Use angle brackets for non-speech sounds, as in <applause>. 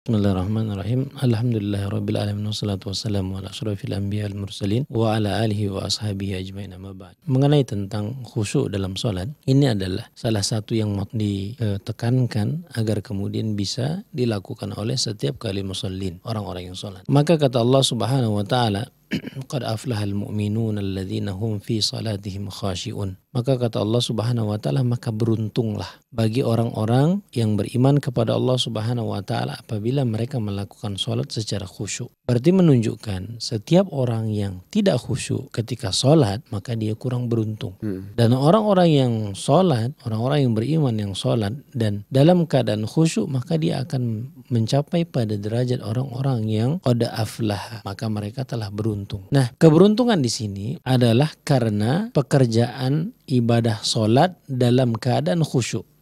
Bismillahirrahmanirrahim. Alhamdulillah rabbil alamin wassalatu wassalamu ala asyrafil anbiya al mursalin wa ala alihi wa ashabihi ajmain ba'd. Mengenai tentang khusyuk dalam sholat, ini adalah salah satu yang ditekankan agar kemudian bisa dilakukan oleh setiap kali musallin, orang-orang yang sholat. Maka kata Allah Subhanahu wa taala, <clears throat> "Qad aflahal mu'minuna alladziina hum fi salatihim khashi'un." Maka kata Allah Subhanahu wa taala, maka beruntunglah bagi orang-orang yang beriman kepada Allah Subhanahu wa taala apabila mereka melakukan sholat secara khusyuk. Berarti menunjukkan setiap orang yang tidak khusyuk ketika sholat, maka dia kurang beruntung. Hmm. Dan orang-orang yang sholat, orang-orang yang beriman yang sholat dan dalam keadaan khusyuk, maka dia akan mencapai pada derajat orang-orang yang oda aflah, maka mereka telah beruntung. Nah, keberuntungan di sini adalah karena pekerjaan ibadah solat dalam keadaan khusyuk.